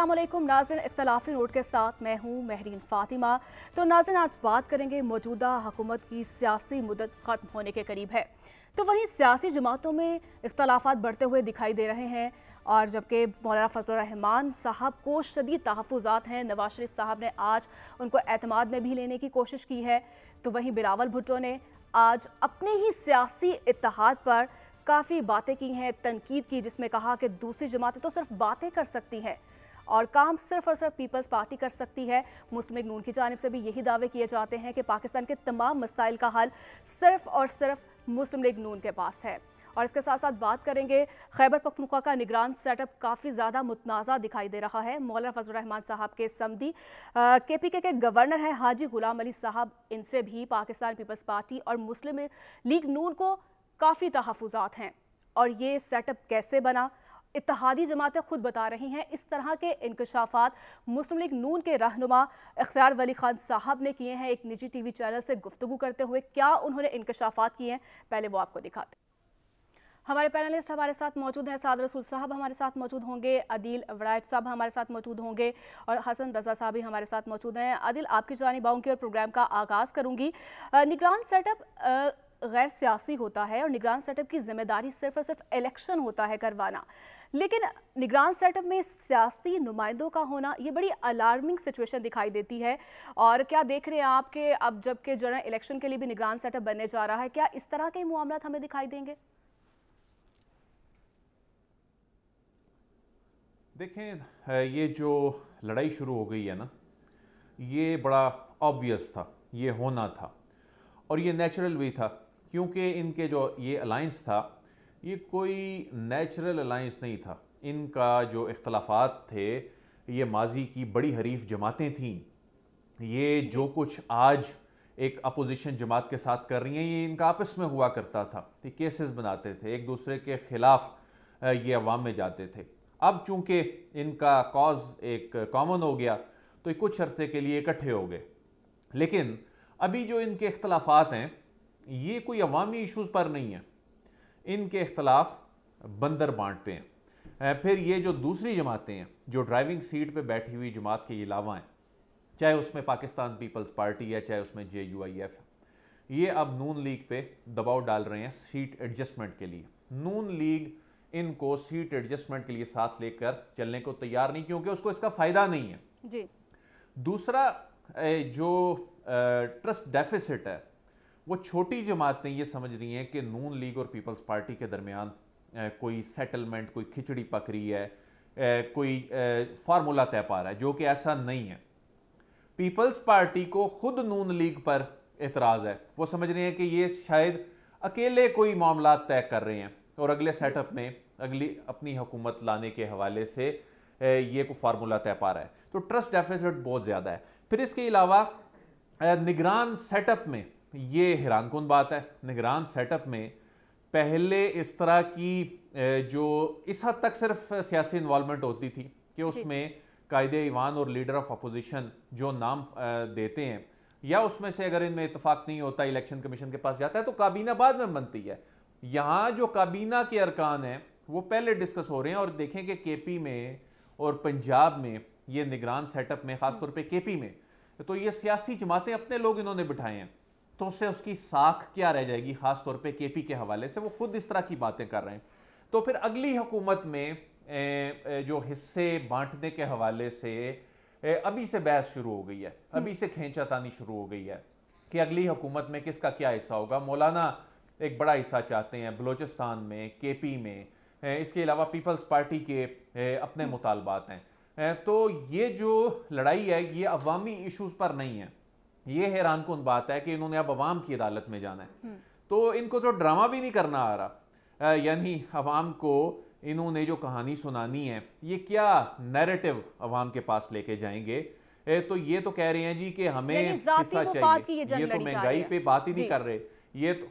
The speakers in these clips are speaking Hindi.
असलम नाजरन इख्तलाफी नोट के साथ मैं हूँ महरीन फ़ातिमा तो नाजरन आज बात करेंगे मौजूदा हुकूमत की सियासी मुदत ख़त्म होने के करीब है तो वहीं सियासी जमातों में इख्तलाफात बढ़ते हुए दिखाई दे रहे हैं और जबकि मौलाना फजलरहमान साहब को शदीद तहफ़ात हैं नवाज शरीफ साहब ने आज उनको अतमाद में भी लेने की कोशिश की है तो वहीं बिलावल भुट्टो ने आज अपने ही सियासी इतिहाद पर काफ़ी बातें की हैं तनकीद की जिसमें कहा कि दूसरी जमातें तो सिर्फ बातें कर सकती हैं और काम सिर्फ और सिर्फ पीपल्स पार्टी कर सकती है मुस्लिम लीग नून की जानब से भी यही दावे किए जाते हैं कि पाकिस्तान के तमाम मसाइल का हल सिर्फ और सिर्फ मुस्लिम लीग नून के पास है और इसके साथ साथ बात करेंगे खैबर पखनुखा का निगरान सेटअप काफ़ी ज़्यादा मुतनाज़ा दिखाई दे रहा है मौलाना फजल रहमान साहब के समदी के पी के, के गवर्नर हैं हाजी गुलाम अली साहब इनसे भी पाकिस्तान पीपल्स पार्टी और मुस्लिम लीग नून को काफ़ी तहफात हैं और ये सेटअप कैसे बना इतिहादी जमातें खुद बता रही हैं इस तरह के इंकशाफात मुस्लिम लीग नून के रहनुमा अख्तियार वली खान साहब ने किए हैं एक निजी टीवी चैनल से गुफ्तु करते हुए क्या उन्होंने इंकशाफात किए हैं पहले वो आपको दिखाते हमारे पैनलिस्ट हमारे साथ मौजूद हैं साद रसूल साहब हमारे साथ मौजूद होंगे अदील वड़ायत साहब हमारे साथ मौजूद होंगे और हसन रजा साहब भी हमारे साथ मौजूद हैं अदिल आपकी जानी की और प्रोग्राम का आगाज़ करूँगी निगरान सेटअप गैर सियासी होता है और निगरान सेटअप की जिम्मेदारी सिर्फ और सिर्फ इलेक्शन होता है करवाना लेकिन निगरान सेटअप में सियासी नुमाइंदों का होना ये बड़ी अलार्मिंग सिचुएशन दिखाई देती है और क्या देख रहे हैं आप कि अब जबकि जनरल इलेक्शन के लिए भी निगरान सेटअप बनने जा रहा है क्या इस तरह के मामला हमें दिखाई देंगे देखें ये जो लड़ाई शुरू हो गई है ना ये बड़ा ऑब्वियस था ये होना था और ये नेचुरल भी था क्योंकि इनके जो ये अलायंस था ये कोई नेचुरल अलाइंस नहीं था इनका जो इख्तलाफात थे ये माजी की बड़ी हरीफ जमातें थीं ये जो कुछ आज एक अपोजिशन जमात के साथ कर रही हैं ये इनका आपस में हुआ करता था ये केसेस बनाते थे एक दूसरे के ख़िलाफ़ ये अवाम में जाते थे अब चूंकि इनका कॉज एक कॉमन हो गया तो कुछ अरसे के लिए इकट्ठे हो गए लेकिन अभी जो इनके अख्तलाफात हैं ये कोई अवामी इशूज़ पर नहीं है इनके अख्तिलाफ बंदर बांट पे हैं फिर ये जो दूसरी जमातें हैं जो ड्राइविंग सीट पे बैठी हुई जमात के अलावा हैं चाहे उसमें पाकिस्तान पीपल्स पार्टी है चाहे उसमें जे यू आई एफ है ये अब नून लीग पे दबाव डाल रहे हैं सीट एडजस्टमेंट के लिए नून लीग इनको सीट एडजस्टमेंट के लिए साथ लेकर चलने को तैयार नहीं क्योंकि उसको इसका फ़ायदा नहीं है जी दूसरा जो ट्रस्ट डेफिसिट है वो छोटी जमातें ये समझ रही हैं कि नून लीग और पीपल्स पार्टी के दरमियान कोई सेटलमेंट कोई खिचड़ी पक रही है कोई फार्मूला तय पा रहा है जो कि ऐसा नहीं है पीपल्स पार्टी को खुद नून लीग पर एतराज़ है वो समझ रहे हैं कि ये शायद अकेले कोई मामला तय कर रहे हैं और अगले सेटअप में अगली अपनी हुकूमत लाने के हवाले से ये को फार्मूला तय पा रहा है तो ट्रस्ट डेफिसिट बहुत ज़्यादा है फिर इसके अलावा निगरान सेटअप में ये हैरान कन बात है निगरान सेटअप में पहले इस तरह की जो इस हद तक सिर्फ सियासी इन्वॉलमेंट होती थी कि उसमें कायद ईवान और लीडर ऑफ अपोजिशन जो नाम देते हैं या उसमें से अगर इनमें इतफाक नहीं होता इलेक्शन कमीशन के पास जाता है तो काबीना बाद में बनती है यहाँ जो काबीना के अरकान हैं वो पहले डिस्कस हो रहे हैं और देखें कि के पी में और पंजाब में ये निगरान सेटअप में खासतौर पर के पी में तो ये सियासी जमातें अपने लोग इन्होंने बिठाए हैं तो उससे उसकी साख क्या रह जाएगी खासतौर पर के केपी के हवाले से वो खुद इस तरह की बातें कर रहे हैं तो फिर अगली हुकूमत में जो हिस्से बांटने के हवाले से अभी से बहस शुरू हो गई है हम्म। अभी से खेचातानी शुरू हो गई है कि अगली हुकूमत में किसका क्या हिस्सा होगा मौलाना एक बड़ा हिस्सा चाहते हैं बलोचिस्तान में के पी में इसके अलावा पीपल्स पार्टी के अपने हम्म। मुतालबात हैं तो ये जो लड़ाई है ये अवामी इशूज़ पर नहीं है ये हैरान कन बात है कि इन्होंने अब अवाम की अदालत में जाना है हम्म। तो इनको तो ड्रामा भी नहीं करना आ रहा यानी अवाम को इन्होंने जो कहानी सुनानी है ये क्या नैरेटिव अवाम के पास लेके जाएंगे ए, तो ये तो कह रहे हैं जी कि हमें हिस्सा चाहिए ये, ये तो महंगाई पे बात ही नहीं कर रहे ये तो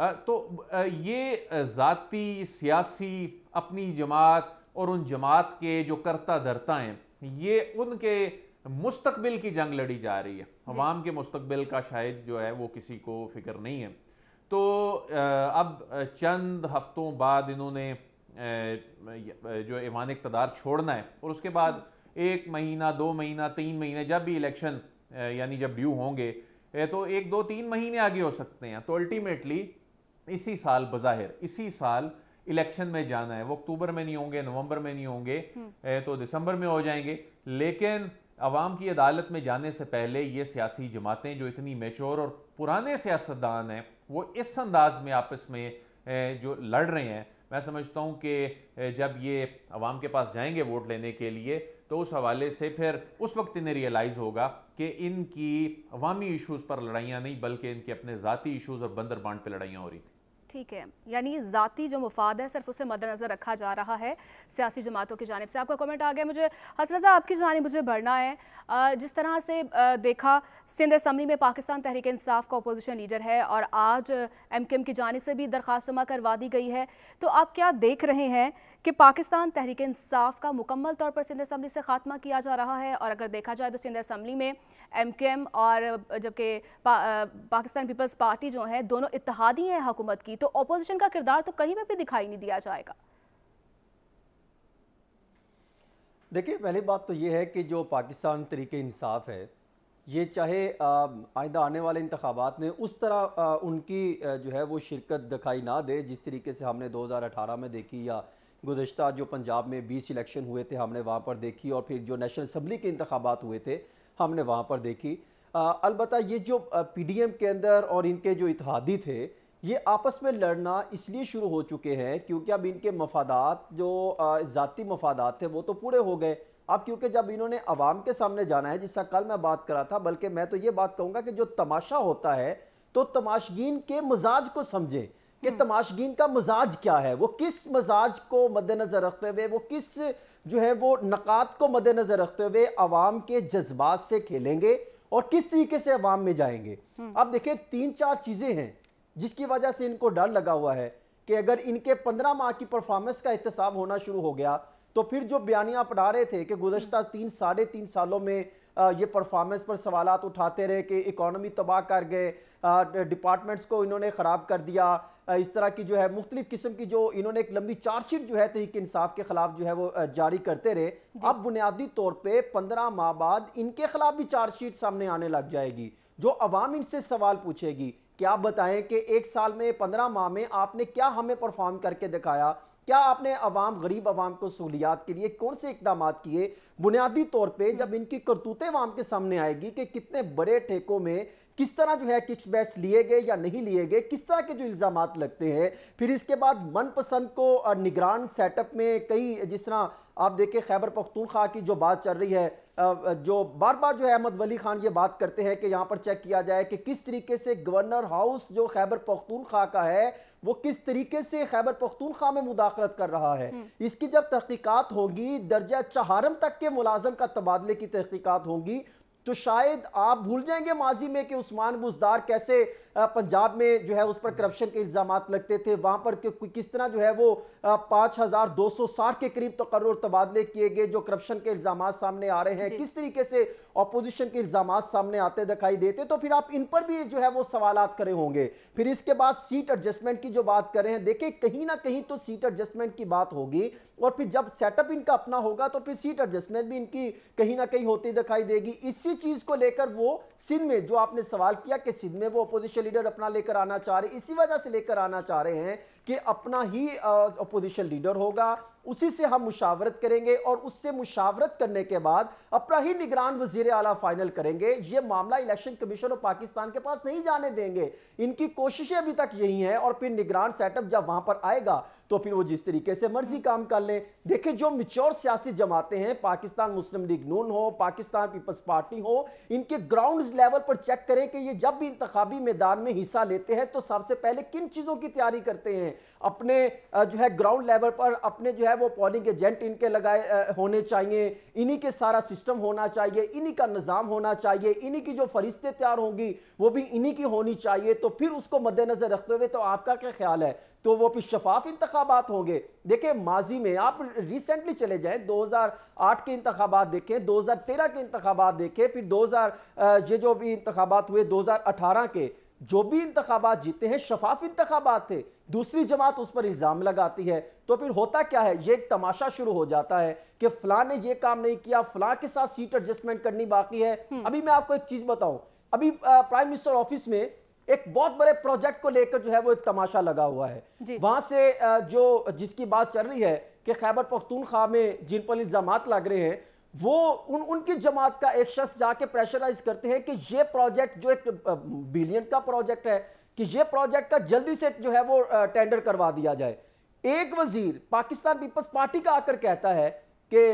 आ, तो आ, ये जाति सियासी अपनी जमात और उन जमात के जो करता धरता हैं ये उनके मुस्तबिल की जंग लड़ी जा रही है अवाम के मुस्तबिल का शायद जो है वो किसी को फिक्र नहीं है तो अब चंद हफ्तों बाद इन्होंने जो ईवान इकतदार छोड़ना है और उसके बाद एक महीना दो महीना तीन महीने जब भी इलेक्शन यानी जब ड्यू होंगे तो एक दो तीन महीने आगे हो सकते हैं तो अल्टीमेटली इसी साल बज़ाहिर इसी साल इलेक्शन में जाना है वो अक्टूबर में नहीं होंगे नवंबर में नहीं होंगे हम्म। तो दिसंबर में हो जाएंगे लेकिन अवाम की अदालत में जाने से पहले ये सियासी जमातें जो इतनी मेच्योर और पुराने सियासतदान हैं वो इस अंदाज में आपस में जो लड़ रहे हैं मैं समझता हूँ कि जब ये अवाम के पास जाएंगे वोट लेने के लिए तो उस हवाले से फिर उस वक्त इन्हें रियलाइज़ होगा कि इनकी अवामी इशूज़ पर लड़ाइयाँ नहीं बल्कि इनके अपने ज़ाती इशूज़ और बंदरबांड पर लड़ाइयाँ हो रही थी ठीक है यानी जाति जो मुफाद है सिर्फ उसे मद्देनजर रखा जा रहा है सियासी जमातों की जानब से आपका कमेंट आ गया मुझे हसरजा आपकी जानब मुझे भरना है जिस तरह से देखा सिंध असम्बली में पाकिस्तान तहरीक इंसाफ का अपोजिशन लीडर है और आज एम की जानब से भी दरख्वास्त जमा करवा दी गई है तो आप क्या देख रहे हैं कि पाकिस्तान तहरीक इंसाफ का मुकम्मल तौर पर सिंध असम्बली से ख़ात्मा किया जा रहा है और अगर देखा जाए तो सिंध असम्बली में एम के एम और जबकि पा, पाकिस्तान पीपल्स पार्टी जो है दोनों इतिहादी हैं हकूमत की तो अपोजिशन का किरदार तो कहीं पर भी दिखाई नहीं दिया जाएगा देखिए पहली बात तो ये है कि जो पाकिस्तान तरीके इंसाफ है ये चाहे आइंदा आने वाले इंतबात में उस तरह आ, उनकी जो है वो शिरकत दिखाई ना दे जिस तरीके से हमने 2018 में देखी या गुजशत जो पंजाब में बीस इलेक्शन हुए थे हमने वहाँ पर देखी और फिर जो नेशनल असम्बली के इंतबात हुए थे हमने वहाँ पर देखी अलबत् ये जो पी डी एम के अंदर और इनके जो इतिहादी थे ये आपस में लड़ना इसलिए शुरू हो चुके हैं क्योंकि अब इनके मफादात जो ज़ाती मफादात थे वो तो पूरे हो गए अब क्योंकि जब इन्होंने आवाम के सामने जाना है जिसका कल मैं बात करा था बल्कि मैं तो ये बात कहूँगा कि जो तमाशा होता है तो तमाशगीन के मजाज को समझें कि हम्म। तमाशगीन का मजाज क्या है वो किस मजाज को मद्देनजर रखते हुए वो किस जो है वो नक़ात को मद्देनजर रखते हुए आवाम के जज्बात से खेलेंगे और किस तरीके से आवाम में जाएंगे हम्म। अब देखिए तीन चार चीज़ें हैं जिसकी वजह से इनको डर लगा हुआ है कि अगर इनके पंद्रह माह की परफॉर्मेंस का एहतसाब होना शुरू हो गया तो फिर जो बयानियां पढ़ा रहे थे कि गुजशत तीन साढ़े तीन सालों में ये परफॉर्मेंस पर सवाल उठाते रहे कि इकॉनमी तबाह कर गए डिपार्टमेंट्स को इन्होंने ख़राब कर दिया इस तरह की जो है मुख्तलिफ किस्म की जो इन्होंने एक लंबी चार्जशीट जो है तहरीक इंसाफ के खिलाफ जो है वो जारी करते रहे अब बुनियादी तौर पर पंद्रह माह बाद इनके खिलाफ भी चार्जशीट सामने आने लग जाएगी जो अवाम इनसे सवाल पूछेगी क्या बताएं कि एक साल में पंद्रह माह में आपने क्या हमें परफॉर्म करके दिखाया क्या आपने अवाम गरीब अवाम को सहूलियात के लिए कौन से इकदाम किए बुनियादी तौर पर जब इनकी करतूतें अवाम के सामने आएगी कि कितने बड़े ठेकों में किस तरह जो है किक्स बैच लिए गए या नहीं लिए गए किस तरह के जो इल्ज़ाम लगते हैं फिर इसके बाद मनपसंद को निगरान सेटअप में कई जिस तरह आप देखें खैबर पख्तूनख्वा की जो बात चल रही है जो बार बार जो है अहमद वली खान ये बात करते हैं कि यहाँ पर चेक किया जाए कि किस तरीके से गवर्नर हाउस जो खैबर पख्तूनख्वा का है वो किस तरीके से खैबर पख्तूनख्वा में मुदाखलत कर रहा है हम्म। इसकी जब तहकीकत होगी दर्जा चहारम तक के मुलाजम का तबादले की तहकीकत होगी तो शायद आप भूल जाएंगे माजी में कि उस्मान बुजदार कैसे पंजाब में जो है उस पर करप्शन के इल्ज़ाम लगते थे वहां पर किस तरह जो है वो पांच हज़ार दो सौ साठ के करीब तकर तो तबादले किए गए जो करप्शन के इल्ज़ाम सामने आ रहे हैं किस तरीके से अपोजिशन के इल्ज़ाम सामने आते दिखाई देते तो फिर आप इन पर भी जो है वो सवाल करे होंगे फिर इसके बाद सीट एडजस्टमेंट की जो बात कर रहे हैं देखे कहीं ना कहीं तो सीट एडजस्टमेंट की बात होगी और फिर जब सेटअप इनका अपना होगा तो फिर सीट एडजस्टमेंट भी इनकी कहीं ना कहीं होती दिखाई देगी इसी इसी चीज को लेकर वो सिंध में जो आपने सवाल किया कि सिंध में वो अपोजिशन लीडर अपना लेकर आना चाह रहे इसी वजह से लेकर आना चाह रहे हैं कि अपना ही अपोजिशन लीडर होगा उसी से हम मुशावरत करेंगे और उससे मुशावरत करने के बाद अपना ही निगरान वजीर आला फाइनल करेंगे ये मामला इलेक्शन कमीशन और पाकिस्तान के पास नहीं जाने देंगे इनकी कोशिशें अभी तक यही हैं और फिर निगरान सेटअप जब वहां पर आएगा तो फिर वो जिस तरीके से मर्जी काम कर लें देखिए जो मिच्योर सियासी जमाते हैं पाकिस्तान मुस्लिम लीग नून हो पाकिस्तान पीपल्स पार्टी हो इनके ग्राउंड लेवल पर चेक करें कि ये जब भी इंतबी मैदान में हिस्सा लेते हैं तो सबसे पहले किन चीज़ों की तैयारी करते हैं अपने जो है ग्राउंड लेवल पर अपने जो है वो पॉलिंग एजेंट इनके लगाए होने चाहिए इन्हीं के सारा सिस्टम होना चाहिए इन्हीं का निज़ाम होना चाहिए इन्हीं की जो फरिश्ते तैयार होंगी वो भी इन्हीं की होनी चाहिए तो फिर उसको मद्देनजर रखते हुए तो आपका क्या ख्याल है तो वो फिर शफाफ इंतबात होंगे देखिए माजी में आप रिसेंटली चले जाएं 2008 के इंतबात देखें 2013 के इंतबात देखें फिर 2000 ये जो भी इंतबात हुए 2018 के जो भी इंतबात जीते हैं शफाफ इंतबात थे दूसरी जमात उस पर इल्ज़ाम लगाती है तो फिर होता क्या है ये एक तमाशा शुरू हो जाता है कि फला ने यह काम नहीं किया फला के साथ सीट एडजस्टमेंट करनी बाकी है हम्म। अभी मैं आपको एक चीज़ बताऊं अभी प्राइम मिनिस्टर ऑफिस में एक बहुत बड़े प्रोजेक्ट को लेकर जो है वो एक तमाशा लगा हुआ है वहां से जो जिसकी बात चल रही है कि खैबर पख्तूनख्वा में जिन पर इल्ज़ाम लग रहे हैं वो उन उनकी जमात का एक शख्स जाके प्रेशराइज करते हैं कि ये प्रोजेक्ट जो एक बिलियन का प्रोजेक्ट है कि ये प्रोजेक्ट का जल्दी से जो है वो टेंडर करवा दिया जाए एक वजीर पाकिस्तान पीपल्स पार्टी का आकर कहता है कि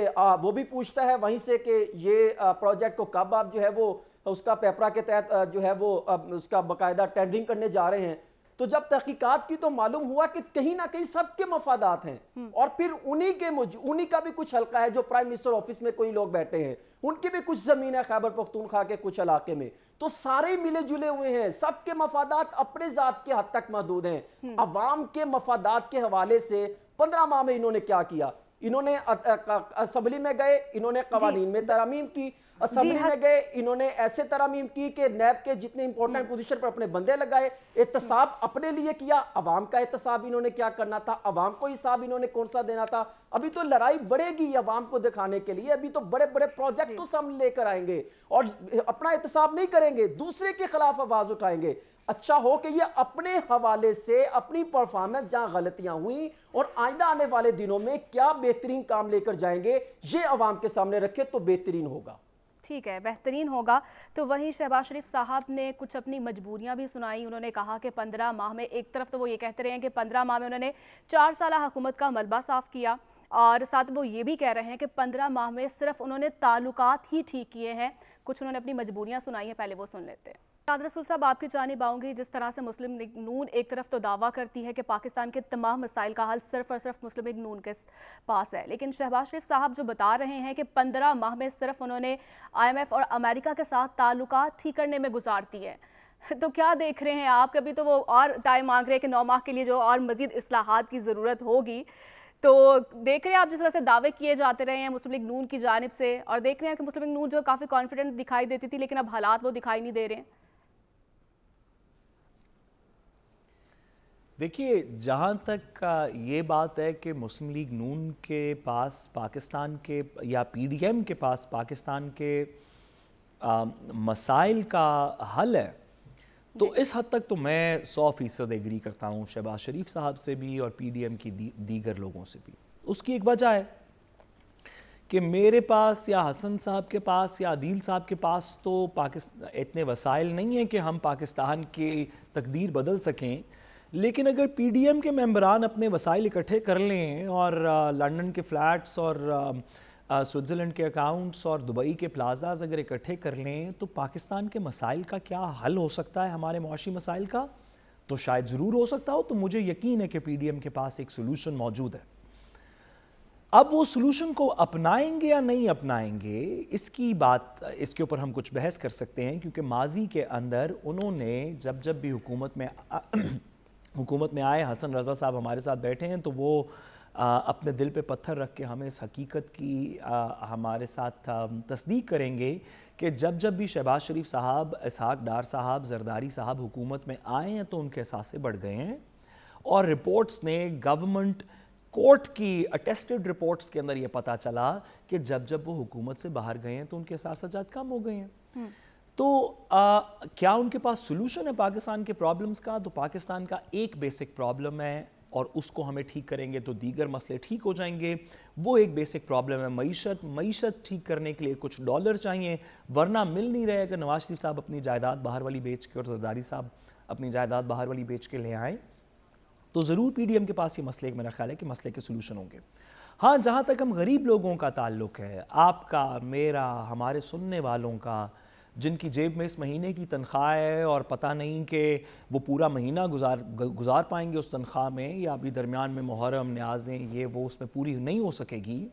वो भी पूछता है वहीं से कि ये प्रोजेक्ट को कब आप जो है वो उसका पेपरा के तहत जो है वो उसका बाकायदा टेंडरिंग करने जा रहे हैं तो जब तहकीकत की तो मालूम हुआ कि कहीं ना कहीं सबके मफादात हैं हम्म। और फिर उन्हीं के उन्हीं का भी कुछ हल्का है जो प्राइम मिनिस्टर ऑफिस में कोई लोग बैठे हैं उनकी भी कुछ जमीन है खैबर पख्तूनखा के कुछ इलाके में तो सारे मिले जुले हुए हैं सबके मफादात अपने जात के हद तक महदूद हैं हम्म। अवाम के मफादात के हवाले से पंद्रह माह में इन्होंने क्या किया इन्होंने असम्बली में गए इन्होंने कवानीन में तरमीम की असम्बली में गए इन्होंने ऐसे तरमीम की कि नैब के जितने इंपॉर्टेंट हम्म। पोजीशन पर अपने बंदे लगाए एहतसाब अपने लिए किया अवाम का एहतसाब इन्होंने क्या करना था अवाम को हिसाब इन्होंने कौन सा देना था अभी तो लड़ाई बढ़ेगी अवाम को दिखाने के लिए अभी तो बड़े बड़े प्रोजेक्ट को सामने लेकर आएंगे और अपना एहतसाब नहीं करेंगे दूसरे के खिलाफ आवाज उठाएंगे अच्छा हो कि ये अपने हवाले से अपनी परफॉर्मेंस जहां गलतियां हुई और आइंदा आने वाले दिनों में क्या बेहतरीन काम लेकर जाएंगे ये अवाम के सामने रखे तो बेहतरीन होगा ठीक है बेहतरीन होगा तो वहीं शहबाज शरीफ साहब ने कुछ अपनी मजबूरियां भी सुनाई उन्होंने कहा कि पंद्रह माह में एक तरफ तो वो ये कहते रहे हैं कि पंद्रह माह में उन्होंने चार साल हुकूमत का मलबा साफ़ किया और साथ वो ये भी कह रहे हैं कि पंद्रह माह में सिर्फ उन्होंने ताल्लुकात ही ठीक किए हैं कुछ उन्होंने अपनी मजबूरियाँ सुनाई हैं पहले वो सुन लेते हैं शाद रसूल साहब आपकी जानब आऊँगी जिस तरह से मुस्लिम लीग नून एक तरफ तो दावा करती है कि पाकिस्तान के तमाम मसाइल का हल सिर्फ और सिर्फ मुस्लिम लीग नून के पास है लेकिन शहबाज शरीफ साहब जो बता रहे हैं कि पंद्रह माह में सिर्फ उन्होंने आई एम एफ और अमेरिका के साथ ताल्लुक ठीक करने में गुजार दिए तो क्या देख रहे हैं आप कभी तो वो और टाइम मांग रहे हैं कि नौ माह के लिए जो और मज़ीद असलाहत की ज़रूरत होगी तो देख रहे हैं आप जिस तरह से दावे किए जाते रहे हैं मुस्लिम लीग नून की जानब से और देख रहे हैं कि मुस्लिम लीग नून जो काफ़ी कॉन्फिडेंट दिखाई देती थी लेकिन अब हालात वो दिखाई नहीं दे रहे हैं देखिए जहाँ तक ये बात है कि मुस्लिम लीग नून के पास पाकिस्तान के या पीडीएम के पास पाकिस्तान के आ, मसाइल का हल है तो इस हद तक तो मैं सौ फीसद एग्री करता हूँ शहबाज शरीफ साहब से भी और पी डी एम की दी, दीगर लोगों से भी उसकी एक वजह है कि मेरे पास या हसन साहब के पास या अदील साहब के पास तो पाकिस्तान इतने वसाइल नहीं हैं कि हम पाकिस्तान की तकदीर बदल सकें लेकिन अगर पी डी एम के मेम्बरान अपने वसाइल इकट्ठे कर लें और लंदन के फ्लैट्स और स्विट्ज़रलैंड के अकाउंट्स और दुबई के प्लाजाज अगर इकट्ठे कर लें तो पाकिस्तान के मसाइल का क्या हल हो सकता है हमारे मुआशी मसाइल का तो शायद ज़रूर हो सकता हो तो मुझे यकीन है कि पीडीएम के पास एक सोल्यूशन मौजूद है अब वो सोल्यूशन को अपनाएंगे या नहीं अपनाएंगे इसकी बात इसके ऊपर हम कुछ बहस कर सकते हैं क्योंकि माजी के अंदर उन्होंने जब जब भी हुकूमत में हुकूमत में आए हसन रजा साहब हमारे साथ बैठे हैं तो वो अपने दिल पे पत्थर रख के हमें इस हकीकत की हमारे साथ तस्दीक करेंगे कि जब जब भी शहबाज शरीफ साहब इसहाक डार साहब जरदारी साहब हुकूमत में आए हैं तो उनके एहसास बढ़ गए हैं और रिपोर्ट्स ने गवर्नमेंट कोर्ट की अटेस्टेड रिपोर्ट्स के अंदर ये पता चला कि जब जब वो हुकूमत से बाहर गए हैं तो उनके एहसास कम हो गए हैं हम्म। तो आ, क्या उनके पास सोल्यूशन है पाकिस्तान के प्रॉब्लम्स का तो पाकिस्तान का एक बेसिक प्रॉब्लम है और उसको हमें ठीक करेंगे तो दीगर मसले ठीक हो जाएंगे वो एक बेसिक प्रॉब्लम है मीशत मीशत ठीक करने के लिए कुछ डॉलर चाहिए वरना मिल नहीं रहे अगर नवाज शरीफ साहब अपनी जायदाद बाहर वाली बेच के और जरदारी साहब अपनी जायदाद बाहर वाली बेच के ले आएँ तो ज़रूर पी डी एम के पास ये मसले मेरा ख्याल है कि मसले के सोल्यूशन होंगे हाँ जहाँ तक हम गरीब लोगों का ताल्लुक है आपका मेरा हमारे सुनने वालों का जिनकी जेब में इस महीने की तनख्वाह है और पता नहीं कि वो पूरा महीना गुजार गुजार पाएंगे उस तनख्वाह में या अभी दरमियान में मुहरम न्याजें ये वो उसमें पूरी नहीं हो सकेगी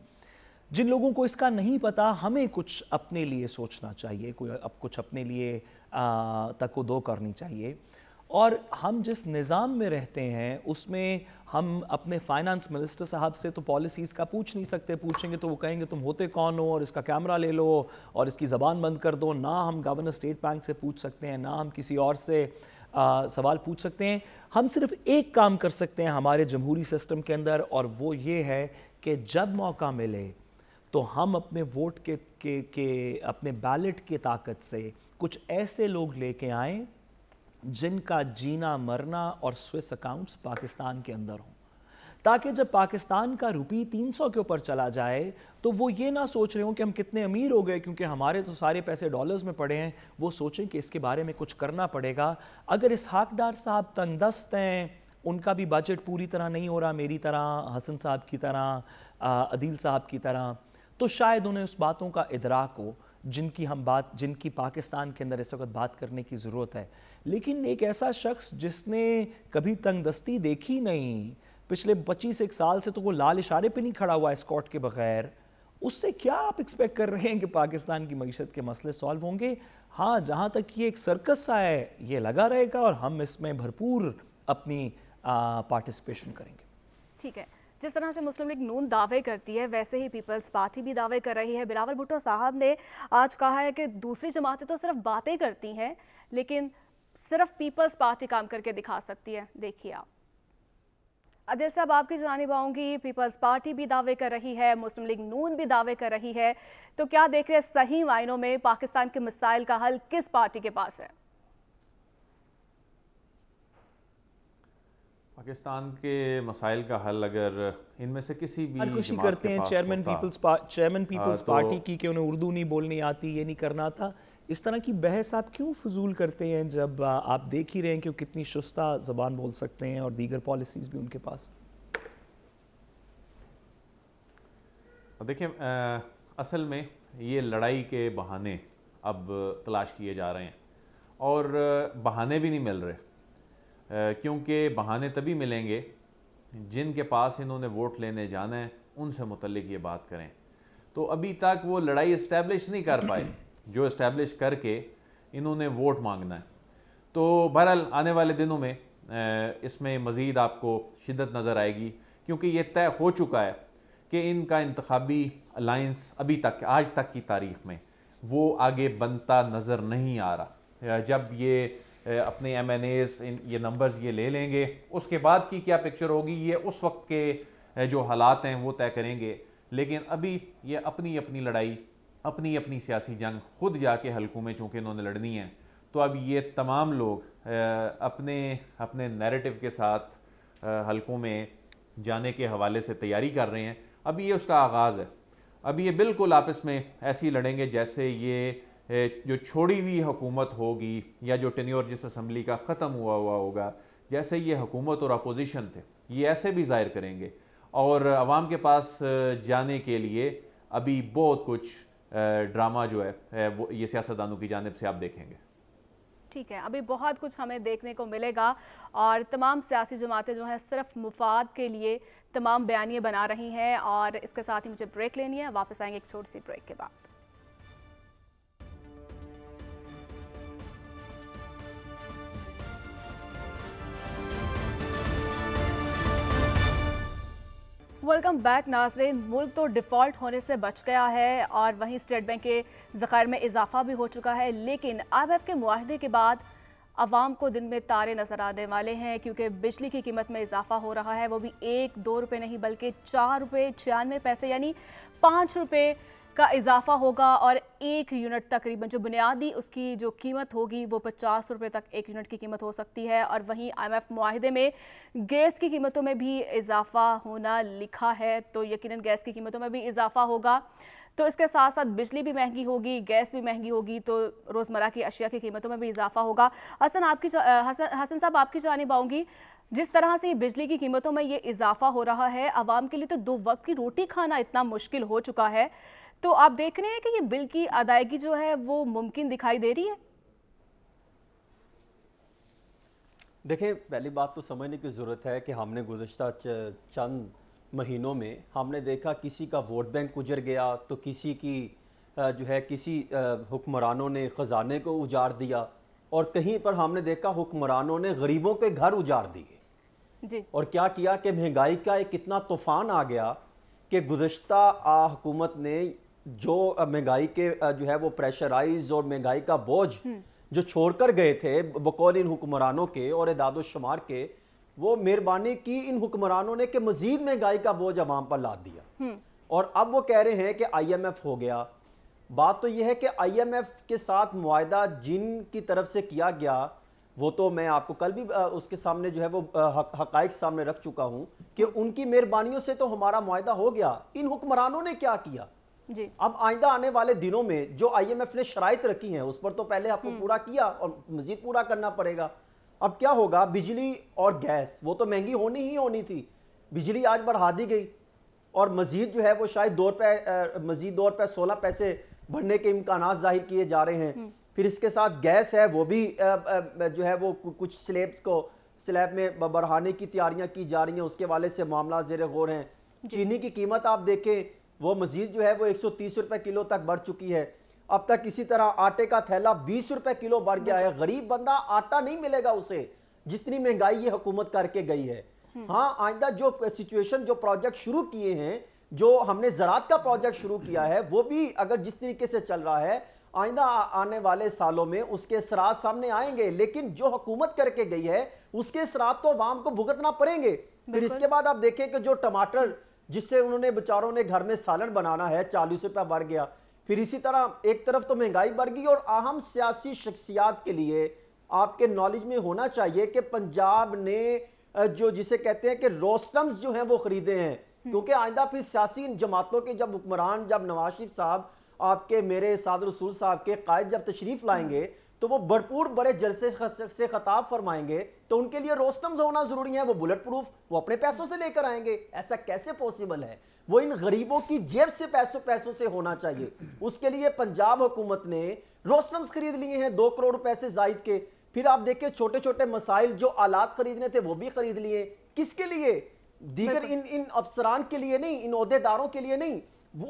जिन लोगों को इसका नहीं पता हमें कुछ अपने लिए सोचना चाहिए कोई अब कुछ अपने लिए तक दो करनी चाहिए और हम जिस निज़ाम में रहते हैं उसमें हम अपने फाइनेंस मिनिस्टर साहब से तो पॉलिसीज़ का पूछ नहीं सकते पूछेंगे तो वो कहेंगे तुम होते कौन हो और इसका कैमरा ले लो और इसकी ज़बान बंद कर दो ना हम गवर्नर स्टेट बैंक से पूछ सकते हैं ना हम किसी और से आ, सवाल पूछ सकते हैं हम सिर्फ एक काम कर सकते हैं हमारे जमहूरी सिस्टम के अंदर और वो ये है कि जब मौका मिले तो हम अपने वोट के, के, के अपने बैलेट की ताकत से कुछ ऐसे लोग लेके आएँ जिनका जीना मरना और स्विस अकाउंट्स पाकिस्तान के अंदर हों ताकि जब पाकिस्तान का रुपी 300 के ऊपर चला जाए तो वो ये ना सोच रहे हों कि हम कितने अमीर हो गए क्योंकि हमारे तो सारे पैसे डॉलर्स में पड़े हैं वो सोचें कि इसके बारे में कुछ करना पड़ेगा अगर इस हाकडार साहब तंगदस्त हैं उनका भी बजट पूरी तरह नहीं हो रहा मेरी तरह हसन साहब की तरह अदील साहब की तरह तो शायद उन्हें उस बातों का इदराक हो जिनकी हम बात जिनकी पाकिस्तान के अंदर इस वक्त बात करने की ज़रूरत है लेकिन एक ऐसा शख्स जिसने कभी तंगदस्ती देखी नहीं पिछले पच्चीस एक साल से तो वो लाल इशारे पे नहीं खड़ा हुआ स्कॉट के बगैर उससे क्या आप एक्सपेक्ट कर रहे हैं कि पाकिस्तान की मीशत के मसले सॉल्व होंगे हाँ जहाँ तक ये एक सर्कस सा है ये लगा रहेगा और हम इसमें भरपूर अपनी पार्टिसिपेशन करेंगे ठीक है जिस तरह से मुस्लिम लीग नून दावे करती है वैसे ही पीपल्स पार्टी भी दावे कर रही है बिलावल भुट्टो साहब ने आज कहा है कि दूसरी जमातें तो सिर्फ बातें करती हैं लेकिन सिर्फ पीपल्स पार्टी काम करके दिखा सकती है देखिए आप अदर साहब आपकी जानी आऊँगी पीपल्स पार्टी भी दावे कर रही है मुस्लिम लीग नून भी दावे कर रही है तो क्या देख रहे हैं सही मायनों में पाकिस्तान के मिसाइल का हल किस पार्टी के पास है पाकिस्तान के मसाइल का हल अगर इनमें से किसी भी खुशी करते हैं chairman Peoples chairman Peoples Party की कि उन्हें उर्दू नहीं बोलनी आती ये नहीं करना था इस तरह की बहस आप क्यों फजूल करते हैं जब आप देख ही रहे हैं कि वो कितनी शुस्ता ज़बान बोल सकते हैं और दीगर पॉलिसीज़ भी उनके पास देखिए असल में ये लड़ाई के बहाने अब तलाश किए जा रहे हैं और बहाने भी नहीं मिल रहे क्योंकि बहाने तभी मिलेंगे जिनके पास इन्होंने वोट लेने जाना है उनसे मुतलिक ये बात करें तो अभी तक वो लड़ाई इस्टेब्लिश नहीं कर पाए जो इस्टेब्लिश करके इन्होंने वोट मांगना है तो बहरहाल आने वाले दिनों में इसमें मज़ीद आपको शिदत नज़र आएगी क्योंकि ये तय हो चुका है कि इनका इंतबी अलाइंस अभी तक आज तक की तारीख में वो आगे बनता नज़र नहीं आ रहा जब ये अपने एम एन एज ये नंबर्स ये ले लेंगे उसके बाद की क्या पिक्चर होगी ये उस वक्त के जो हालात हैं वो तय करेंगे लेकिन अभी ये अपनी अपनी लड़ाई अपनी अपनी सियासी जंग खुद जाके हलकों में चूँकि इन्होंने लड़नी है तो अब ये तमाम लोग अपने अपने नैरेटिव के साथ हलकों में जाने के हवाले से तैयारी कर रहे हैं अभी ये उसका आगाज़ है अभी ये बिल्कुल आपस में ऐसे ही लड़ेंगे जैसे ये जो छोड़ी हुई हुकूमत होगी या जो टेन्योर जिस असम्बली का ख़त्म हुआ हुआ होगा जैसे ये हुकूमत और अपोजिशन थे ये ऐसे भी ज़ाहिर करेंगे और आवाम के पास जाने के लिए अभी बहुत कुछ ड्रामा जो है वो ये सियासतदानों की जानब से आप देखेंगे ठीक है अभी बहुत कुछ हमें देखने को मिलेगा और तमाम सियासी जमातें जो हैं सिर्फ मुफाद के लिए तमाम बयानियाँ बना रही हैं और इसके साथ ही मुझे ब्रेक लेनी है वापस आएंगे एक छोटी सी ब्रेक के बाद वेलकम बैक नाजरीन मुल्क तो डिफ़ॉल्ट होने से बच गया है और वहीं स्टेट बैंक के ज़ख़ायर में इजाफा भी हो चुका है लेकिन आई के माहदे के बाद आवाम को दिन में तारे नज़र आने वाले हैं क्योंकि बिजली की कीमत में इजाफा हो रहा है वो भी एक दो रुपये नहीं बल्कि चार रुपये छियानवे पैसे यानी पाँच रुपये का इजाफा होगा और एक यूनिट तकरीबन जो बुनियादी उसकी जो कीमत होगी वो पचास रुपये तक एक यूनिट की कीमत हो सकती है और वहीं आईएमएफ माहदे में गैस की कीमतों में भी इजाफा होना लिखा है तो यकीनन गैस की कीमतों में भी इजाफा होगा तो इसके साथ साथ बिजली भी महंगी होगी गैस भी महंगी होगी तो रोज़मर्रा की अशिया की कीमतों में भी इजाफा होगा हसन आपकी हसन हसन साहब आपकी जानब आऊँगी जिस तरह से बिजली की कीमतों में ये इजाफा हो रहा है आवाम के लिए तो दो वक्त की रोटी खाना इतना मुश्किल हो चुका है तो आप देख रहे हैं कि ये बिल की अदायगी जो है वो मुमकिन दिखाई दे रही है देखिए पहली बात तो समझने की ज़रूरत है कि हमने गुजशत चंद महीनों में हमने देखा किसी का वोट बैंक उजर गया तो किसी की जो है किसी हुक्मरानों ने ख़जाने को उजाड़ दिया और कहीं पर हमने देखा हुक्मरानों ने गरीबों के घर उजाड़ दिए और क्या किया कि महंगाई का एक इतना तूफ़ान आ गया कि गुज्त हुकूमत ने जो महंगाई के जो है वो प्रेशराइज और महंगाई का बोझ हम्म। जो छोड़कर गए थे बकौल इन हुक्मरानों के और शुमार के वो मेहरबानी की इन हुक्मरानों ने कि मजीद महंगाई का बोझ अवाम पर लाद दिया हम्म। और अब वो कह रहे हैं कि आईएमएफ हो गया बात तो यह है कि आईएमएफ के साथ जिन जिनकी तरफ से किया गया वो तो मैं आपको कल भी उसके सामने जो है वो हक सामने रख चुका हूँ कि उनकी मेहरबानियों से तो हमारा मुआदा हो गया इन हुक्मरानों ने क्या किया जी अब आइंदा आने वाले दिनों में जो आईएमएफ ने शराइत रखी है उस पर तो पहले आपको हम्म। पूरा किया और मजीद पूरा करना पड़ेगा अब क्या होगा बिजली और गैस वो तो महंगी होनी ही होनी थी बिजली आज बढ़ा दी गई और मजीद जो है वो शायद दो रुपए मजीद दो रुपए सोलह पैसे बढ़ने के इम्कान जाहिर किए जा रहे हैं हम्म। फिर इसके साथ गैस है वो भी आ, आ, जो है वो कुछ स्लेब्स को स्लैब में बढ़ाने की तैयारियां की जा रही हैं उसके वाले से मामला जेर गौर हैं चीनी की कीमत आप देखें वो मजीद जो है वो एक सौ किलो तक बढ़ चुकी है अब तक किसी तरह आटे का थैला बीस रुपए किलो बढ़ गया है गरीब बंदा आटा नहीं मिलेगा उसे जितनी महंगाई ये हुकूमत करके गई है हम्म। हाँ आइंदा जो सिचुएशन जो प्रोजेक्ट शुरू किए हैं जो हमने ज़रात का प्रोजेक्ट शुरू किया है वो भी अगर जिस तरीके से चल रहा है आइंदा आने वाले सालों में उसके असरात सामने आएंगे लेकिन जो हुकूमत करके गई है उसके असरात तो वाम को भुगतना पड़ेंगे फिर इसके बाद आप देखें कि जो टमाटर जिससे उन्होंने बेचारों ने घर में सालन बनाना है चालीस रुपया बढ़ गया फिर इसी तरह एक तरफ तो महंगाई बढ़ गई और अहम सियासी शख्सियात के लिए आपके नॉलेज में होना चाहिए कि पंजाब ने जो जिसे कहते हैं कि रोस्टम्स जो हैं वो खरीदे हैं हम्म। क्योंकि आइंदा फिर सियासी जमातों के जब हुक्मरान जब नवाज शरीफ साहब आपके मेरे साद रसूल साहब के कायद जब तशरीफ लाएंगे हाँ। तो वो भरपूर बड़े जलसे से खताब फरमाएंगे तो उनके लिए रोस्टम्स होना जरूरी है वो बुलेट प्रूफ वो अपने पैसों से लेकर आएंगे ऐसा कैसे पॉसिबल है वो इन गरीबों की जेब से पैसों पैसों से होना चाहिए उसके लिए पंजाब हुकूमत ने रोस्टम्स खरीद लिए हैं दो करोड़ रुपए से जायद के फिर आप देखिए छोटे छोटे मसाइल जो आलात खरीदने थे वो भी खरीद लिए किसके लिए दीगर इन इन अफसरान के लिए नहीं इन अहदेदारों के लिए नहीं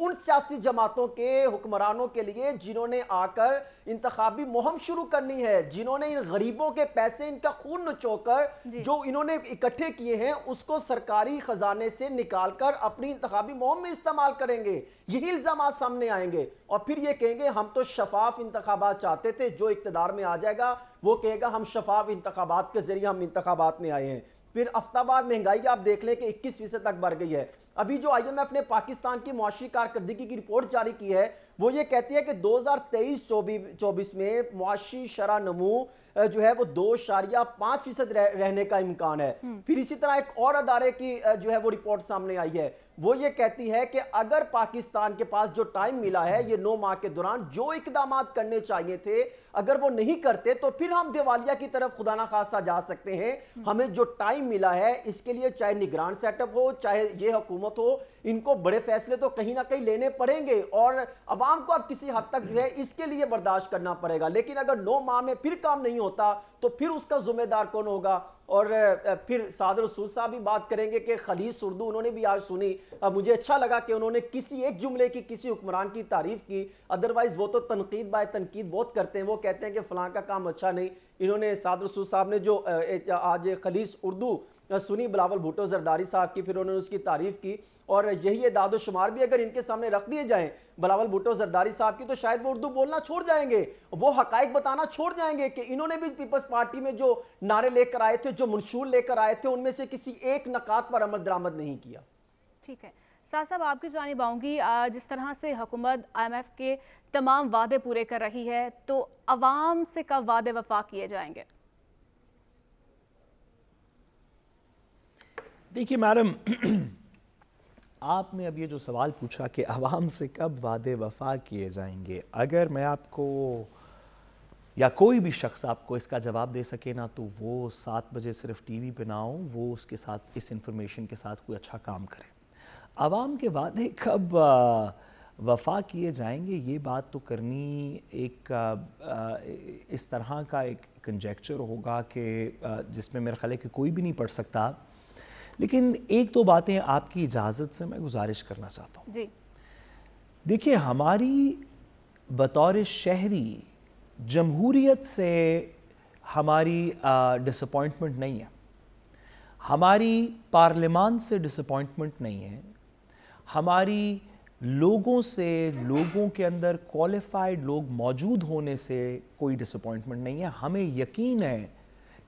उन सियासी जमातों के हुक्मरानों के लिए जिन्होंने आकर इंतबी मुहम शुरू करनी है जिन्होंने इन गरीबों के पैसे इनका खून नचोकर जो इन्होंने इकट्ठे किए हैं उसको सरकारी खजाने से निकालकर अपनी इंतबी मुहम में इस्तेमाल करेंगे यही इल्जाम सामने आएंगे और फिर ये कहेंगे हम तो शफाफ इंतबात चाहते थे जो इकतदार में आ जाएगा वो कहेगा हम शफाफ इंतबात के जरिए हम इंतबात में आए हैं फिर हफ्ताबाद महंगाई आप देख लें कि इक्कीस फीसद तक बढ़ गई है अभी जो आईएमएफ ने पाकिस्तान की मुआशी कारकर्दगी की रिपोर्ट जारी की है वो ये कहती है कि 2023-24 में मुआशी शरा नमू जो है वो दो शारिया पांच फीसद रह, रहने का इम्कान है हम्म। फिर इसी तरह एक और अदारे की जो है वो रिपोर्ट सामने आई है वो ये कहती है कि अगर पाकिस्तान के पास जो टाइम मिला है ये नौ माह के दौरान जो इकदाम करने चाहिए थे अगर वो नहीं करते तो फिर हम दिवालिया की तरफ खुदा ना खासा जा सकते हैं हम्म। हमें जो टाइम मिला है इसके लिए चाहे निगरान सेटअप हो चाहे ये हुकूमत हुकूमत हो इनको बड़े फैसले तो कहीं ना कहीं लेने पड़ेंगे और अवाम को अब किसी हद तक जो है इसके लिए बर्दाश्त करना पड़ेगा लेकिन अगर नौ माह में फिर काम नहीं होता तो फिर उसका जिम्मेदार कौन होगा और फिर सादर रसूल साहब भी बात करेंगे कि खलीस उर्दू उन्होंने भी आज सुनी मुझे अच्छा लगा कि उन्होंने किसी एक जुमले की किसी हुक्मरान की तारीफ की अदरवाइज़ वो तो तनकीद बाय तनकीद बहुत करते हैं वो कहते हैं कि फलां का काम अच्छा नहीं इन्होंने सादर रसूल साहब ने जो आज खलीस उर्दू सुनी बिलावल भुटो जरदारी साहब की फिर उन्होंने उसकी तारीफ की और यही दादो शुमार भी अगर इनके सामने रख दिए जाएं बलावल भुटो जरदारी साहब की तो शायद वो उर्दू बोलना छोड़ जाएंगे वो हकायक बताना छोड़ जाएंगे कि इन्होंने भी पीपल्स पार्टी में जो नारे लेकर आए थे जो मंशूर लेकर आए थे उनमें से किसी एक नकात पर अमल दरामद नहीं किया ठीक है साहब साहब आपकी जानब आऊँगी जिस तरह से हुकूमत एफ के तमाम वादे पूरे कर रही है तो आवाम से कब वादे वफा किए जाएंगे देखिए मैडम आपने अब ये जो सवाल पूछा कि आवाम से कब वादे वफा किए जाएंगे अगर मैं आपको या कोई भी शख्स आपको इसका जवाब दे सके ना तो वो सात बजे सिर्फ टीवी पे ना हो वो उसके साथ इस इंफॉर्मेशन के साथ कोई अच्छा काम करे आवाम के वादे कब वफा किए जाएंगे ये बात तो करनी एक इस तरह का एक कंजेक्चर होगा कि जिसमें मेरा ख्याल है कि कोई भी नहीं पढ़ सकता लेकिन एक दो बातें आपकी इजाज़त से मैं गुजारिश करना चाहता हूँ जी देखिए हमारी बतौर शहरी जमहूरीत से हमारी डिसपॉइंटमेंट नहीं है हमारी पार्लियामान से डिसपॉइंटमेंट नहीं है हमारी लोगों से लोगों के अंदर क्वालिफाइड लोग मौजूद होने से कोई डिसपॉइंटमेंट नहीं है हमें यकीन है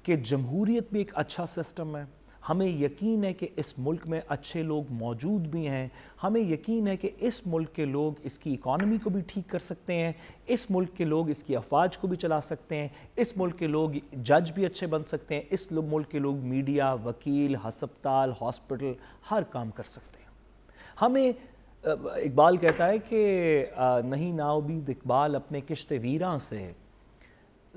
कि जमहूरीत भी एक अच्छा सिस्टम है हमें यकीन है कि इस मुल्क में अच्छे लोग मौजूद भी हैं हमें यकीन है कि इस मुल्क के लोग इसकी इकॉनमी को भी ठीक कर सकते हैं इस मुल्क के लोग इसकी अफवाज को भी चला सकते हैं इस मुल्क के लोग जज भी अच्छे बन सकते हैं इस मुल्क के लोग मीडिया वकील हस्पताल हॉस्पिटल हर काम कर सकते हैं हमें इकबाल कहता है कि नहीं नाव भी इकबाल अपने किश्त वीरा से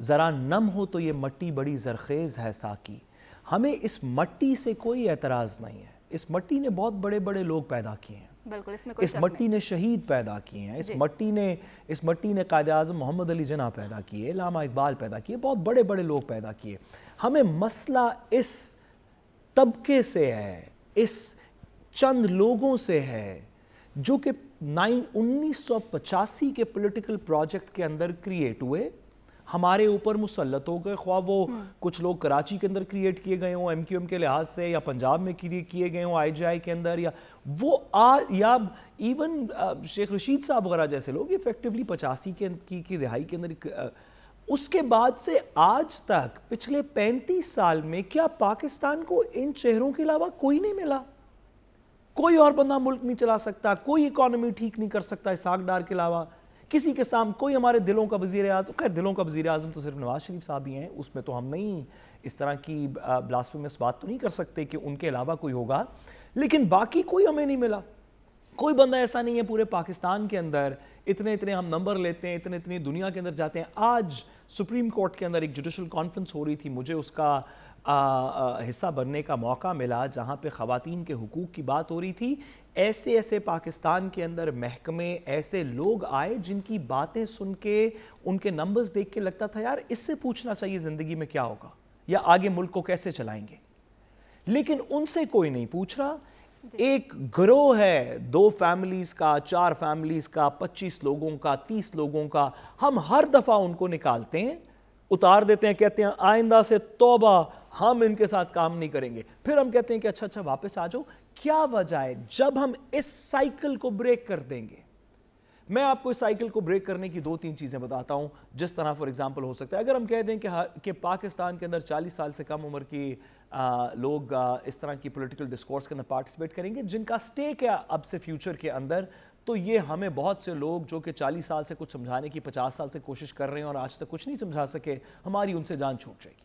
ज़रा नम हो तो ये मट्टी बड़ी जरखेज़ है साकी हमें इस मट्टी से कोई एतराज़ नहीं है इस मट्टी ने बहुत बड़े बड़े लोग पैदा किए हैं बिल्कुल इसमें कोई इस मट्टी ने शहीद पैदा किए हैं इस मट्टी ने इस मट्टी ने कायद अजम मोहम्मद अली जना पैदा किए लामा इकबाल पैदा किए बहुत बड़े बड़े लोग पैदा किए हमें मसला इस तबके से है इस चंद लोगों से है जो कि नाइन उन्नीस सौ पचासी के पॉलिटिकल प्रोजेक्ट के अंदर क्रिएट हुए हमारे ऊपर मुसलत हो गए ख्वाब वो हाँ। कुछ लोग कराची के अंदर क्रिएट किए गए हों एम क्यू एम के लिहाज से या पंजाब में क्रिएट किए गए हों आई जी आई के अंदर या वो आ या इवन शेख रशीद साहब वगैरह जैसे लोग इफेक्टिवली पचासी के की, की रिहाई के अंदर उसके बाद से आज तक पिछले पैंतीस साल में क्या पाकिस्तान को इन चेहरों के अलावा कोई नहीं मिला कोई और बंदा मुल्क नहीं चला सकता कोई इकोनॉमी ठीक नहीं कर सकता इसाक डार के अलावा किसी के साम कोई हमारे दिलों का वजीर अजम खैर दिलों का वजीर अजम तो सिर्फ नवाज शरीफ साहब ही हैं उसमें तो हम नहीं इस तरह की में बात तो नहीं कर सकते कि उनके अलावा कोई होगा लेकिन बाकी कोई हमें नहीं मिला कोई बंदा ऐसा नहीं है पूरे पाकिस्तान के अंदर इतने इतने हम नंबर लेते हैं इतने इतनी दुनिया के अंदर जाते हैं आज सुप्रीम कोर्ट के अंदर एक जुडिशल कॉन्फ्रेंस हो रही थी मुझे उसका हिस्सा बनने का मौका मिला जहाँ पर ख़वान के हकूक़ की बात हो रही थी ऐसे ऐसे पाकिस्तान के अंदर महकमे ऐसे लोग आए जिनकी बातें सुन के उनके नंबर्स देख के लगता था यार इससे पूछना चाहिए ज़िंदगी में क्या होगा या आगे मुल्क को कैसे चलाएंगे लेकिन उनसे कोई नहीं पूछ रहा एक ग्रोह है दो फैमिलीज का चार फैमिलीज का पच्चीस लोगों का तीस लोगों का हम हर दफ़ा उनको निकालते हैं उतार देते हैं कहते हैं आइंदा से तोबा हम इनके साथ काम नहीं करेंगे फिर हम कहते हैं कि अच्छा अच्छा वापस आ जाओ क्या वजह है जब हम इस साइकिल को ब्रेक कर देंगे मैं आपको इस साइकिल को ब्रेक करने की दो तीन चीज़ें बताता हूं जिस तरह फॉर एग्जाम्पल हो सकता है अगर हम कह दें कि कि पाकिस्तान के अंदर 40 साल से कम उम्र की आ, लोग आ, इस तरह की पॉलिटिकल डिस्कोर्स के अंदर पार्टिसिपेट करेंगे जिनका स्टेक है अब से फ्यूचर के अंदर तो ये हमें बहुत से लोग जो कि 40 साल से कुछ समझाने की 50 साल से कोशिश कर रहे हैं और आज तक कुछ नहीं समझा सके हमारी उनसे जान छूट जाएगी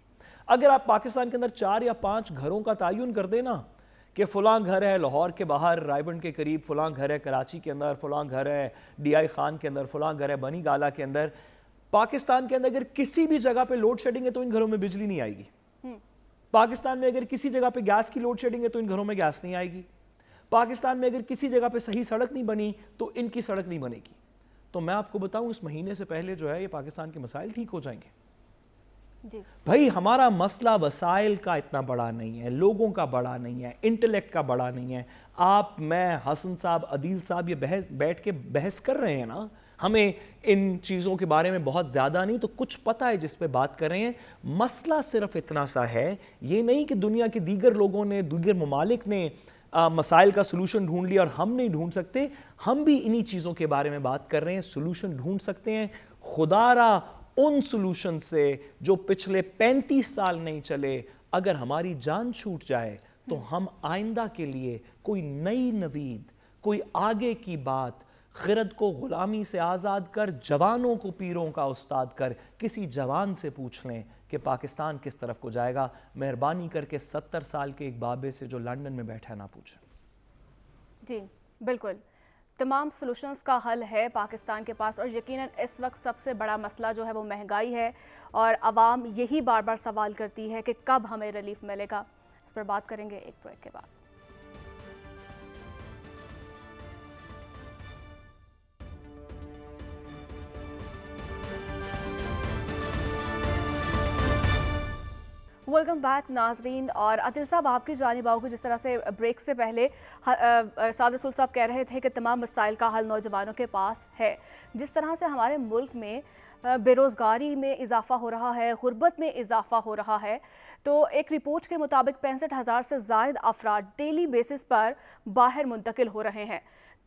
अगर आप पाकिस्तान के अंदर चार या पांच घरों का तयन कर देना कि फ़लां घर है लाहौर के बाहर रायबंड के करीब फ़लां घर है कराची के अंदर फ़लां घर है डी आई खान के अंदर फ़लां घर है बनी गाला के अंदर पाकिस्तान के अंदर अगर किसी भी जगह पे लोड शेडिंग है तो इन घरों में बिजली नहीं आएगी हम्म। पाकिस्तान में अगर किसी जगह पे गैस की लोड शेडिंग है तो इन घरों में गैस नहीं आएगी पाकिस्तान में अगर किसी जगह पे सही सड़क नहीं बनी तो इनकी सड़क नहीं बनेगी तो मैं आपको बताऊं इस महीने से पहले जो है ये पाकिस्तान के मसाइल ठीक हो जाएंगे भाई हमारा मसला वसाइल का इतना बड़ा नहीं है लोगों का बड़ा नहीं है इंटेलेक्ट का बड़ा नहीं है आप मैं हसन साहब अदील साहब ये बहस बैठ के बहस कर रहे हैं ना हमें इन चीज़ों के बारे में बहुत ज़्यादा नहीं तो कुछ पता है जिस पे बात कर रहे हैं मसला सिर्फ इतना सा है ये नहीं कि दुनिया के दीगर लोगों ने दीगर ममालिक ने आ, मसाइल का सलूशन ढूंढ लिया और हम नहीं ढूंढ सकते हम भी इन्हीं चीज़ों के बारे में बात कर रहे हैं सलूशन ढूंढ सकते हैं खुदारा उन सोल्यूशन से जो पिछले 35 साल नहीं चले अगर हमारी जान छूट जाए तो हम्म। हम आइंदा के लिए कोई नई नवीद कोई आगे की बात खिरद को ग़ुलामी से आज़ाद कर जवानों को पीरों का उस्ताद कर किसी जवान से पूछ लें कि पाकिस्तान किस तरफ को जाएगा मेहरबानी करके सत्तर साल के एक बाबे से जो लंदन में बैठा है ना पूछें जी बिल्कुल तमाम सोलूशंस का हल है पाकिस्तान के पास और यकीनन इस वक्त सबसे बड़ा मसला जो है वो महंगाई है और आवाम यही बार बार सवाल करती है कि कब हमें रिलीफ मिलेगा इस पर बात करेंगे एक ब्रेक के बाद वेलकम बैक नाजरीन और अदिल साहब आपकी जानब आओगे जिस तरह से ब्रेक से पहले साद रसूल साहब कह रहे थे कि तमाम मसाइल का हल नौजवानों के पास है जिस तरह से हमारे मुल्क में बेरोज़गारी में इजाफ़ा हो रहा है गुरबत में इजाफ़ा हो रहा है तो एक रिपोर्ट के मुताबिक पैंसठ हज़ार से जायद अफराद डेली बेसिस पर बाहर मुंतकिल हो रहे हैं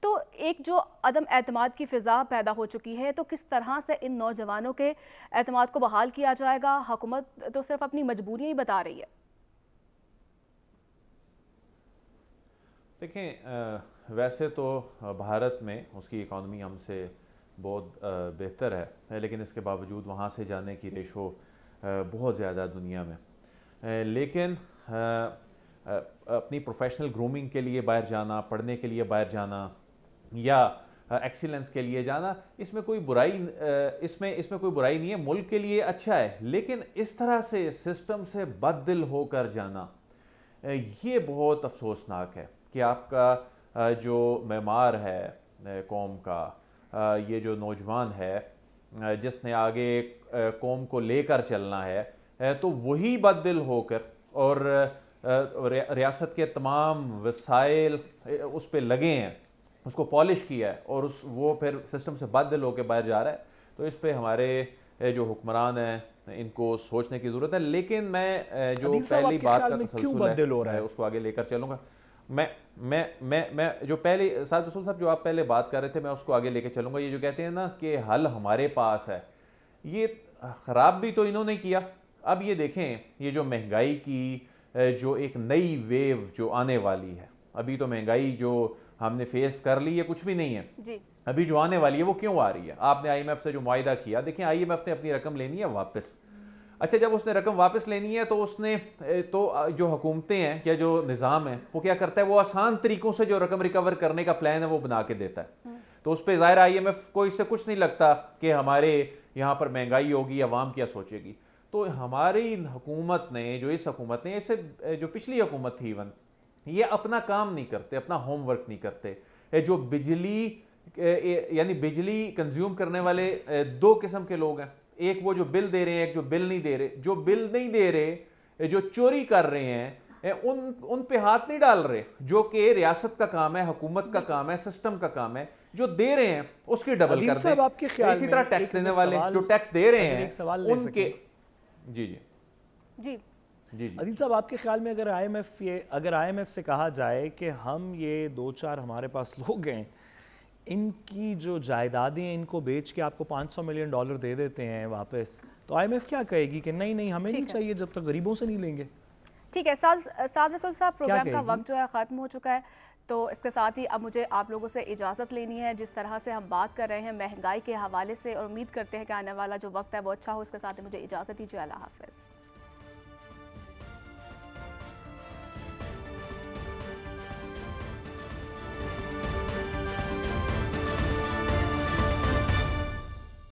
तो एक जो अदम अतमाद की फ़िज़ा पैदा हो चुकी है तो किस तरह से इन नौजवानों के अतमाद को बहाल किया जाएगा हुकूमत तो सिर्फ अपनी मजबूरियाँ ही बता रही है देखें वैसे तो भारत में उसकी इकॉनमी हमसे बहुत बेहतर है लेकिन इसके बावजूद वहाँ से जाने की रेशो बहुत ज़्यादा दुनिया में लेकिन अपनी प्रोफेशनल ग्रूमिंग के लिए बाहर जाना पढ़ने के लिए बाहर जाना या एक्सीलेंस के लिए जाना इसमें कोई बुराई इसमें इसमें कोई बुराई नहीं है मुल्क के लिए अच्छा है लेकिन इस तरह से सिस्टम से बददिल होकर जाना ये बहुत अफसोसनाक है कि आपका जो मेमार है कौम का ये जो नौजवान है जिसने आगे कौम को लेकर चलना है तो वही बददिल होकर और रियासत के तमाम वसाइल उस पर लगे हैं उसको पॉलिश किया है और उस वो फिर सिस्टम से बाध्य लोग के बाहर जा रहा है तो इस पर हमारे जो हुक्मरान हैं इनको सोचने की ज़रूरत है लेकिन मैं जो पहली बात का तसलसल हो रहा है उसको आगे लेकर चलूँगा मैं मैं मैं मैं जो पहले साहब रसूल साहब जो आप पहले बात कर रहे थे मैं उसको आगे लेकर चलूँगा ये जो कहते हैं ना कि हल हमारे पास है ये ख़राब भी तो इन्होंने किया अब ये देखें ये जो महंगाई की जो एक नई वेव जो आने वाली है अभी तो महंगाई जो हमने फेस कर ली है कुछ भी नहीं है जी। अभी जो आने वाली है वो क्यों आ रही है आपने आईएमएफ से जो मुआदा किया देखिए आईएमएफ ने अपनी रकम लेनी है वापस अच्छा जब उसने रकम वापस लेनी है तो उसने तो जो हुकूमतें हैं या जो निज़ाम है वो क्या करता है वो आसान तरीकों से जो रकम रिकवर करने का प्लान है वो बना के देता है हम्म। तो उस पर ज़ाहिर आई एम एफ को इससे कुछ नहीं लगता कि हमारे यहाँ पर महंगाई होगी आवाम क्या सोचेगी तो हमारी हुकूमत ने जो इस हकूमत ने इसे जो पिछली हुकूमत थी इवन ये अपना काम नहीं करते अपना होमवर्क नहीं करते जो बिजली यानी बिजली कंज्यूम करने वाले दो किस्म के लोग हैं एक वो जो बिल दे रहे हैं एक जो बिल नहीं दे रहे जो बिल नहीं दे रहे जो चोरी कर रहे हैं उन उन पे हाथ नहीं डाल रहे जो कि रियासत का काम है हुकूमत का काम है सिस्टम का काम है जो दे रहे हैं उसकी डबल कर दें आपके ख्याल इसी तरह टैक्स देने वाले जो टैक्स दे रहे हैं उनके जी जी जी जी साहब आपके ख्याल में अगर आईएमएफ ये अगर आईएमएफ से कहा जाए कि हम ये दो चार हमारे पास लोग हैं इनकी जो जायदादें इनको बेच के आपको 500 मिलियन डॉलर दे देते हैं वापस तो आईएमएफ क्या कहेगी कि नहीं नहीं हमें नहीं चाहिए जब तक गरीबों से नहीं लेंगे ठीक है साहब रसूल प्रोग्राम का वक्त जो है ख़त्म हो चुका है तो इसके साथ ही अब मुझे आप लोगों से इजाज़त लेनी है जिस तरह से हम बात कर रहे हैं महंगाई के हवाले से और उम्मीद करते हैं कि आने वाला जो वक्त है वो अच्छा हो इसके साथ ही मुझे इजाज़त दीजिए अल्लाह हाफिज़